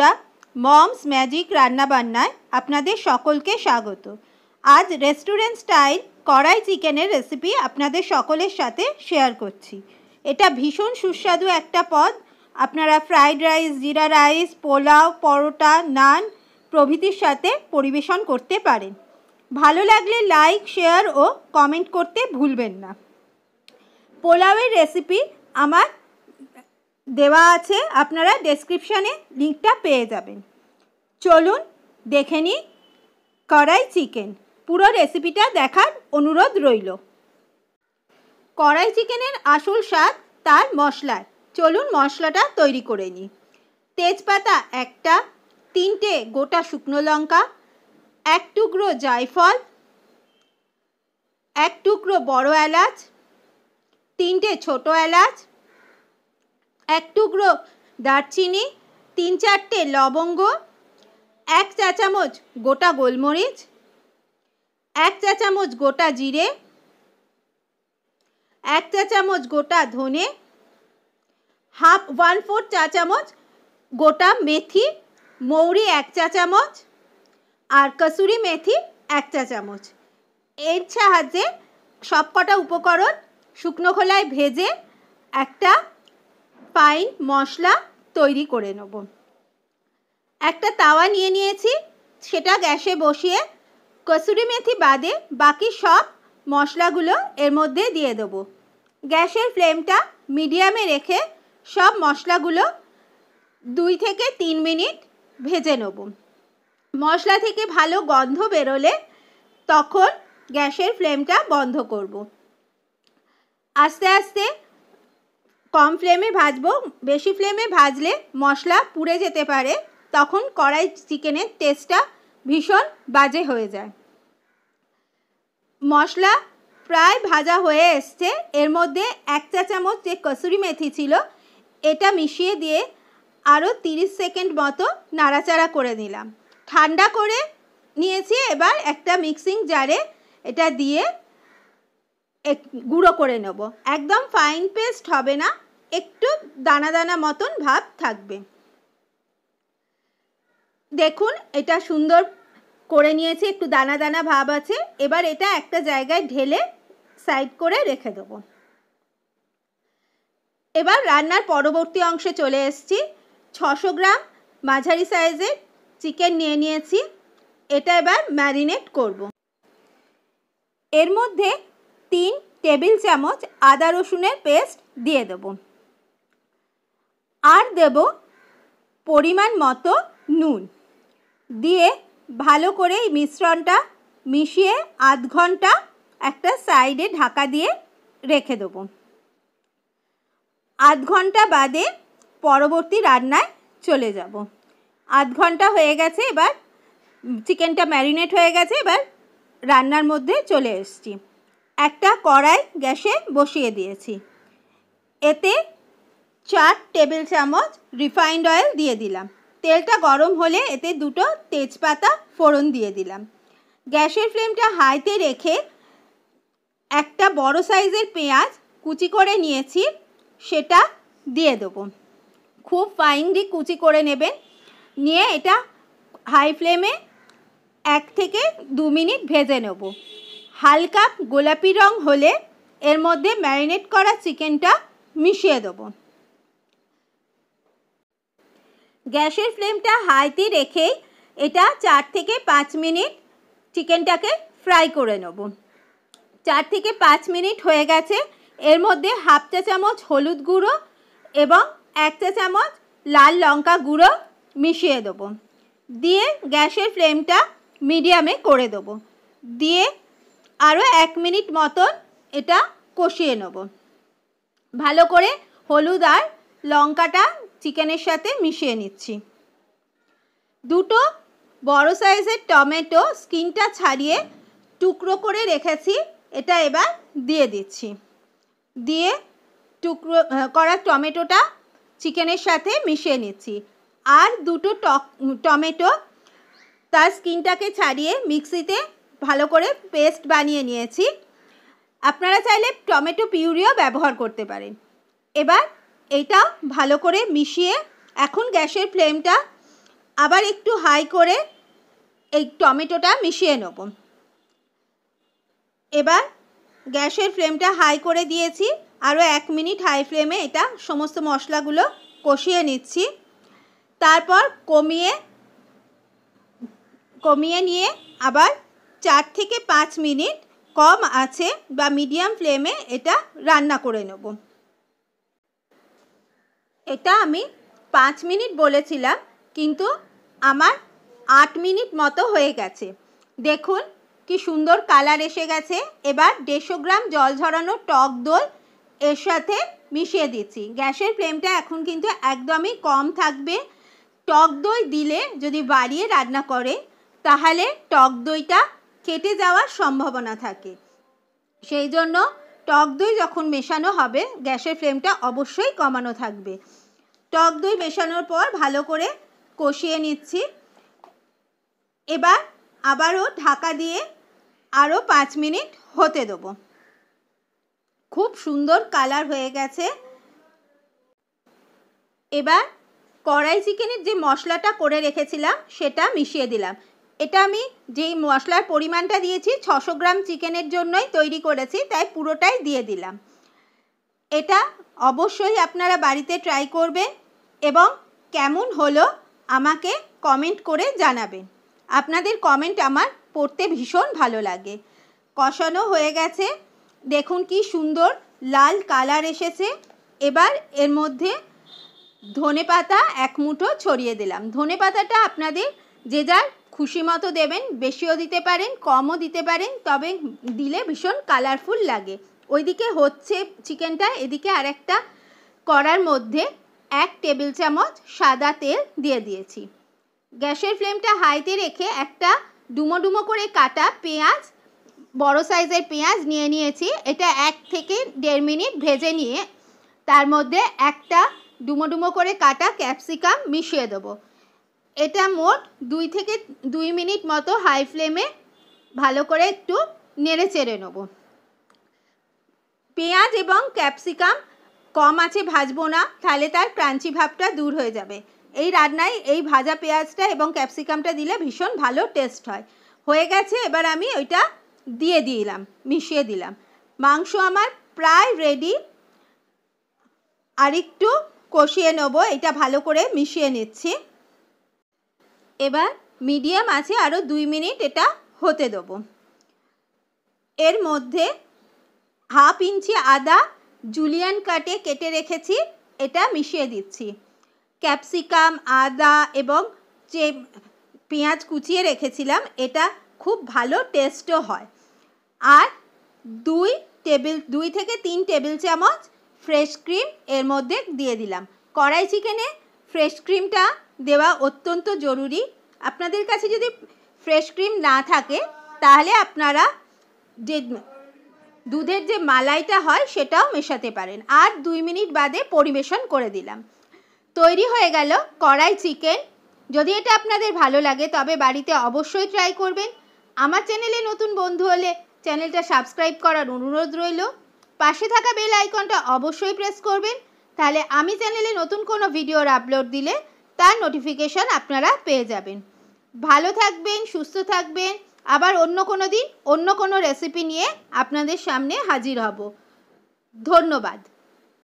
বন্ধুরা moms magic রান্নাবান্নায় আপনাদের সকলকে স্বাগত আজ রেস্টুরেন্ট স্টাইল কড়াই চিকেনের রেসিপি আপনাদের সকলের সাথে শেয়ার করছি এটা ভীষণ সুস্বাদু একটা পদ আপনারা fried rice jeera rice pulao paratha naan প্রভৃতির সাথে পরিবেশন করতে পারেন ভালো লাগলে লাইক শেয়ার ও কমেন্ট করতে ভুলবেন না পোলাওয়ের রেসিপি আমার দেওয়া আছে আপনারা ডেসক্রিপশানে লিঙ্কটা পেয়ে যাবেন চলুন দেখে নিই কড়াই চিকেন পুরো রেসিপিটা দেখার অনুরোধ রইল কড়াই চিকেনের আসল স্বাদ তার মশলায় চলুন মশলাটা তৈরি করে নিই তেজপাতা একটা তিনটে গোটা শুকনো লঙ্কা এক টুকরো জায়ফল এক টুকরো বড় এলাচ তিনটে ছোট এলাচ এক টুকরো দারচিনি তিন চারটে লবঙ্গ এক চা চামচ গোটা গোলমরিচ এক চা চামচ গোটা জিরে এক চা চামচ গোটা ধনে হাফ ওয়ান ফোর চা চামচ গোটা মেথি মৌরি এক চা চামচ আর কসুরি মেথি এক চা চামচ এর সাহায্যে সবকটা উপকরণ শুকনো খোলায় ভেজে একটা পাই মশলা তৈরি করে নেব একটা তাওয়া নিয়ে নিয়েছি সেটা গ্যাসে বসিয়ে কসুরি মেথি বাদে বাকি সব মশলাগুলো এর মধ্যে দিয়ে দেবো গ্যাসের ফ্লেমটা মিডিয়ামে রেখে সব মশলাগুলো দুই থেকে তিন মিনিট ভেজে নেব মশলা থেকে ভালো গন্ধ বেরোলে তখন গ্যাসের ফ্লেমটা বন্ধ করব আস্তে আস্তে কম ফ্লেমে ভাজবো বেশি ফ্লেমে ভাজলে মশলা পুড়ে যেতে পারে তখন কড়াই চিকেনের টেস্টটা ভীষণ বাজে হয়ে যায় মশলা প্রায় ভাজা হয়ে এসছে এর মধ্যে এক চা চামচ যে কসুরি মেথি ছিল এটা মিশিয়ে দিয়ে আরও 30 সেকেন্ড মতো নাড়াচাড়া করে নিলাম ঠান্ডা করে নিয়েছি এবার একটা মিক্সিং জারে এটা দিয়ে গুঁড়ো করে নেব একদম ফাইন পেস্ট হবে না একটু দানা দানা মতন ভাব থাকবে দেখুন এটা সুন্দর করে নিয়েছি একটু দানা দানা ভাব আছে এবার এটা একটা জায়গায় ঢেলে সাইড করে রেখে দেব এবার রান্নার পরবর্তী অংশে চলে এসছি ছশো গ্রাম মাঝারি সাইজের চিকেন নিয়ে নিয়েছি এটা এবার ম্যারিনেট করব। এর মধ্যে তিন টেবিল চামচ আদা রসুনের পেস্ট দিয়ে দেবো আর দেব পরিমাণ মতো নুন দিয়ে ভালো করে এই মিশ্রণটা মিশিয়ে আধ ঘন্টা একটা সাইডে ঢাকা দিয়ে রেখে দেবো আধ ঘন্টা বাদে পরবর্তী রান্নায় চলে যাব আধ ঘন্টা হয়ে গেছে এবার চিকেনটা ম্যারিনেট হয়ে গেছে এবার রান্নার মধ্যে চলে এসছি একটা কড়াই গ্যাসে বসিয়ে দিয়েছি এতে চার টেবিল চামচ রিফাইন্ড অয়েল দিয়ে দিলাম তেলটা গরম হলে এতে দুটো তেজপাতা ফোড়ন দিয়ে দিলাম গ্যাসের ফ্লেমটা হাইতে রেখে একটা বড় সাইজের পেঁয়াজ কুচি করে নিয়েছি সেটা দিয়ে দেবো খুব ফাইনলি কুচি করে নেবেন নিয়ে এটা হাই ফ্লেমে এক থেকে দু মিনিট ভেজে নেব হালকা গোলাপি রং হলে এর মধ্যে ম্যারিনেট করা চিকেনটা মিশিয়ে দেবো গ্যাসের ফ্লেমটা হাইতে রেখে এটা চার থেকে পাঁচ মিনিট চিকেনটাকে ফ্রাই করে নেব চার থেকে পাঁচ মিনিট হয়ে গেছে এর মধ্যে হাফ চা চামচ হলুদ গুঁড়ো এবং এক চা চামচ লাল লঙ্কা গুঁড়ো মিশিয়ে দেবো দিয়ে গ্যাসের ফ্লেমটা মিডিয়ামে করে দেবো দিয়ে আরও এক মিনিট মতন এটা কষিয়ে নেব ভালো করে হলুদ আর লঙ্কাটা চিকেনের সাথে মিশিয়ে নিচ্ছি দুটো বড় সাইজের টমেটো স্কিনটা ছাড়িয়ে টুকরো করে রেখেছি এটা এবার দিয়ে দিচ্ছি দিয়ে টুকরো করা টমেটোটা চিকেনের সাথে মিশিয়ে নিচ্ছি আর দুটো টক টমেটো তার স্কিনটাকে ছাড়িয়ে মিক্সিতে ভালো করে পেস্ট বানিয়ে নিয়েছি আপনারা চাইলে টমেটো পিউরিও ব্যবহার করতে পারেন এবার এটা ভালো করে মিশিয়ে এখন গ্যাসের ফ্লেমটা আবার একটু হাই করে এই টমেটোটা মিশিয়ে নেব এবার গ্যাসের ফ্লেমটা হাই করে দিয়েছি আরও এক মিনিট হাই ফ্লেমে এটা সমস্ত মশলাগুলো কষিয়ে নিচ্ছি তারপর কমিয়ে কমিয়ে নিয়ে আবার চার থেকে পাঁচ মিনিট কম আছে বা মিডিয়াম ফ্লেমে এটা রান্না করে নেব এটা আমি পাঁচ মিনিট বলেছিলাম কিন্তু আমার আট মিনিট মতো হয়ে গেছে দেখুন কি সুন্দর কালার এসে গেছে এবার দেড়শো গ্রাম জল ঝরানো টক দোল এর সাথে মিশিয়ে দিচ্ছি গ্যাসের ফ্লেমটা এখন কিন্তু একদমই কম থাকবে টক দই দিলে যদি বাড়িয়ে রান্না করে তাহলে টক দইটা কেটে যাওয়ার সম্ভাবনা থাকে সেই জন্য টক দই যখন মেশানো হবে গ্যাসের ফ্লেমটা অবশ্যই কমানো থাকবে টক দই মেশানোর পর ভালো করে কষিয়ে নিচ্ছি এবার আবারও ঢাকা দিয়ে আরও পাঁচ মিনিট হতে দেবো খুব সুন্দর কালার হয়ে গেছে এবার কড়াই চিকেনের যে মশলাটা করে রেখেছিলাম সেটা মিশিয়ে দিলাম এটা আমি যেই মশলার পরিমাণটা দিয়েছি ছশো গ্রাম চিকেনের জন্যই তৈরি করেছি তাই পুরোটাই দিয়ে দিলাম এটা অবশ্যই আপনারা বাড়িতে ট্রাই করবেন এবং কেমন হলো আমাকে কমেন্ট করে জানাবেন আপনাদের কমেন্ট আমার পড়তে ভীষণ ভালো লাগে কষানো হয়ে গেছে দেখুন কি সুন্দর লাল কালার এসেছে এবার এর মধ্যে ধনে পাতা এক মুঠো ছড়িয়ে দিলাম ধনে পাতাটা আপনাদের যে যার খুশি মতো দেবেন বেশিও দিতে পারেন কমও দিতে পারেন তবে দিলে ভীষণ কালারফুল লাগে ওইদিকে হচ্ছে চিকেনটা এদিকে আর একটা করার মধ্যে এক টেবিল চামচ সাদা তেল দিয়ে দিয়েছি গ্যাসের ফ্লেমটা হাইতে রেখে একটা ডুমো ডুমো করে কাটা পেঁয়াজ বড় সাইজের পেঁয়াজ নিয়ে নিয়েছি এটা এক থেকে দেড় মিনিট ভেজে নিয়ে তার মধ্যে একটা ডুমো ডুমো করে কাটা ক্যাপসিকাম মিশিয়ে দেবো এটা মোট দুই থেকে দুই মিনিট মতো হাই ফ্লেমে ভালো করে একটু নেড়ে চেড়ে নেব পেঁয়াজ এবং ক্যাপসিকাম কম আছে ভাজবো না তাহলে তার ক্রাঞ্চি ভাবটা দূর হয়ে যাবে এই রান্নায় এই ভাজা পেঁয়াজটা এবং ক্যাপসিকামটা দিলে ভীষণ ভালো টেস্ট হয় হয়ে গেছে এবার আমি ওইটা দিয়ে দিলাম মিশিয়ে দিলাম মাংস আমার প্রায় রেডি আরেকটু কষিয়ে নেবো এটা ভালো করে মিশিয়ে নিচ্ছি এবার মিডিয়াম আছে আরও দুই মিনিট এটা হতে দেবো এর মধ্যে হাফ ইঞ্চি আদা জুলিয়ান কাটে কেটে রেখেছি এটা মিশিয়ে দিচ্ছি ক্যাপসিকাম আদা এবং যে পেঁয়াজ কুচিয়ে রেখেছিলাম এটা খুব ভালো টেস্টও হয় আর দুই টেবিল দুই থেকে তিন টেবিল চামচ ফ্রেশ ক্রিম এর মধ্যে দিয়ে দিলাম কড়াই চিকেনে ফ্রেশ ক্রিমটা দেওয়া অত্যন্ত জরুরি আপনাদের কাছে যদি ফ্রেশ ক্রিম না থাকে তাহলে আপনারা যে দুধের যে মালাইটা হয় সেটাও মেশাতে পারেন আর দুই মিনিট বাদে পরিবেশন করে দিলাম তৈরি হয়ে গেল কড়াই চিকেন যদি এটা আপনাদের ভালো লাগে তবে বাড়িতে অবশ্যই ট্রাই করবেন আমার চ্যানেলে নতুন বন্ধু হলে চ্যানেলটা সাবস্ক্রাইব করার অনুরোধ রইল পাশে থাকা বেল আইকনটা অবশ্যই প্রেস করবেন তাহলে আমি চ্যানেলে নতুন কোনো ভিডিওর আপলোড দিলে তার নোটিফিকেশান আপনারা পেয়ে যাবেন ভালো থাকবেন সুস্থ থাকবেন আবার অন্য কোনো দিন অন্য কোনো রেসিপি নিয়ে আপনাদের সামনে হাজির হব ধন্যবাদ